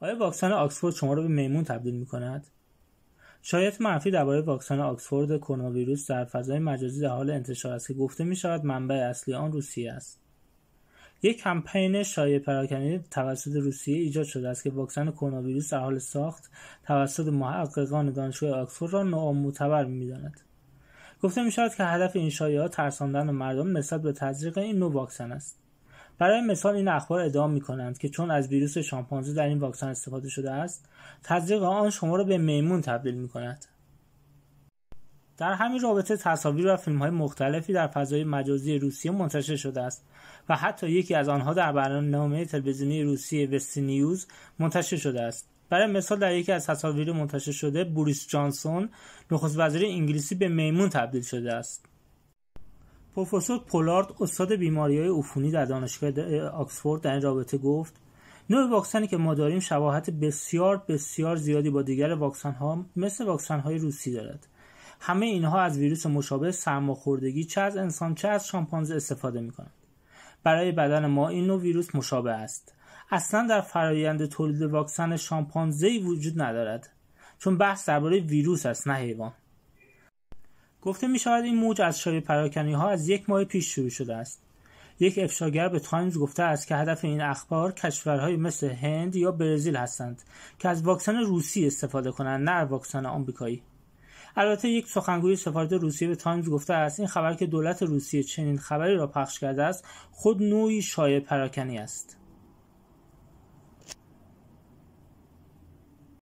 آیا واکسن آکسفورد شما را به میمون تبدیل می کند؟ شاید منفی درباره واکسن آکسفورد کرونا ویروس در فضای مجازی در حال انتشار است که گفته می شود منبع اصلی آن روسیه است. یک کمپین شایع پراکنی توسط روسیه ایجاد شده است که واکسن کرونا ویروس در حال ساخت توسط محققان دانشگاه آکسفورد را نامعتبر میداند گفته می شود که هدف این شایعات ترساندن مردم نسبت به تزریق این نوع واکسن است برای مثال این اخبار ادعا می کنند که چون از ویروس شامپانزه در این واکسن استفاده شده است تزریق آن شما را به میمون تبدیل می کند در همین رابطه تصاویر و فیلم های مختلفی در فضای مجازی روسیه منتشر شده است و حتی یکی از آنها در برنامه تلویزیونی روسیه وستی نیوز منتشر شده است برای مثال در یکی از تصاویر منتشر شده بوریس جانسون نخست وزیر انگلیسی به میمون تبدیل شده است پروفسور پولارد استاد بیماری های عفونی در دانشگاه آکسفورد در این رابطه گفت نوع واکسنی که ما داریم شباهت بسیار بسیار زیادی با دیگر واکسن ها مثل واکسن های روسی دارد همه اینها از ویروس مشابه سرماخوردگی چه از انسان چه از شامپانزه استفاده می کنند برای بدن ما این نوع ویروس مشابه است اصلا در فرایند تولید واکسن شامپانزه وجود ندارد چون بحث درباره ویروس است نه حیوان گفته می شود این موج از شایع پراکنی ها از یک ماه پیش شروع شده است یک افشاگر به تایمز گفته است که هدف این اخبار کشورهای مثل هند یا برزیل هستند که از واکسن روسی استفاده کنند نه واکسن آمریکایی البته یک سخنگوی سفارت روسیه به تایمز گفته است این خبر که دولت روسیه چنین خبری را پخش کرده است خود نوعی شایع پراکنی است